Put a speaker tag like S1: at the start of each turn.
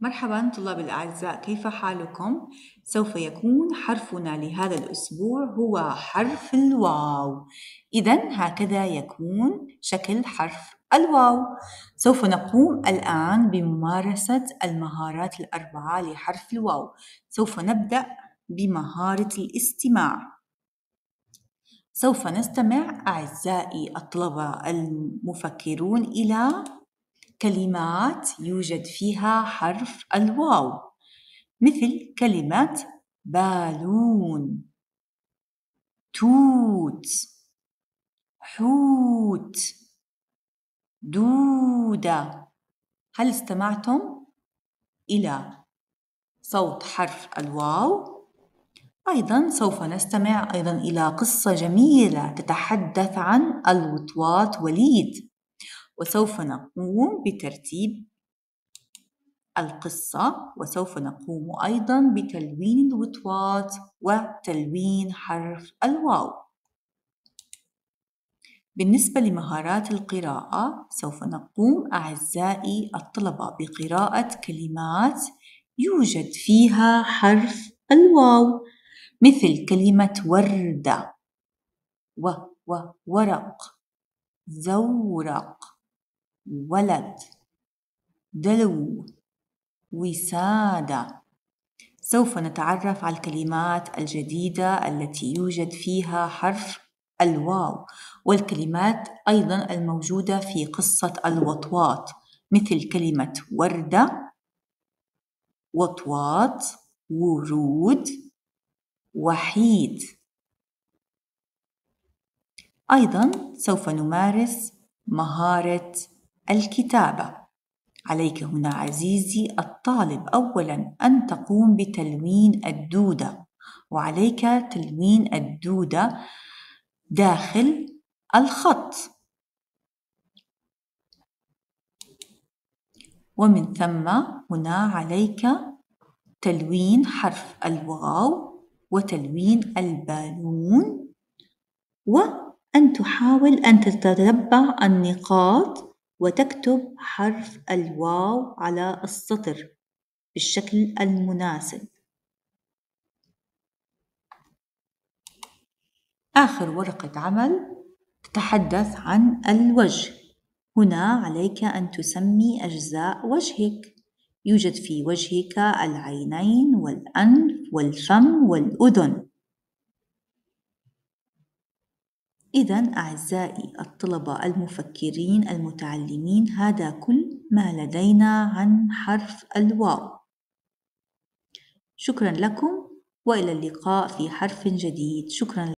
S1: مرحبا طلاب الأعزاء كيف حالكم؟ سوف يكون حرفنا لهذا الأسبوع هو حرف الواو إذا هكذا يكون شكل حرف الواو سوف نقوم الآن بممارسة المهارات الأربعة لحرف الواو سوف نبدأ بمهارة الاستماع سوف نستمع أعزائي الطلبة المفكرون إلى كلمات يوجد فيها حرف الواو مثل كلمة بالون توت حوت دودة هل استمعتم إلى صوت حرف الواو؟ أيضا سوف نستمع أيضا إلى قصة جميلة تتحدث عن الوطواط وليد وسوف نقوم بترتيب القصة وسوف نقوم أيضا بتلوين الوطوات وتلوين حرف الواو بالنسبة لمهارات القراءة سوف نقوم أعزائي الطلبة بقراءة كلمات يوجد فيها حرف الواو مثل كلمة وردة و و ورق زورق ولد دلو وسادة سوف نتعرف على الكلمات الجديدة التي يوجد فيها حرف الواو والكلمات أيضا الموجودة في قصة الوطواط مثل كلمة وردة وطواط ورود وحيد أيضا سوف نمارس مهارة الكتابة عليك هنا عزيزي الطالب أولا أن تقوم بتلوين الدودة وعليك تلوين الدودة داخل الخط ومن ثم هنا عليك تلوين حرف الواو وتلوين البالون وأن تحاول أن تتتبع النقاط وتكتب حرف الواو على السطر بالشكل المناسب آخر ورقة عمل تتحدث عن الوجه هنا عليك أن تسمي أجزاء وجهك يوجد في وجهك العينين والأنف والفم والأذن إذا أعزائي الطلبة المفكرين المتعلمين هذا كل ما لدينا عن حرف الواو شكرا لكم وإلى اللقاء في حرف جديد شكرا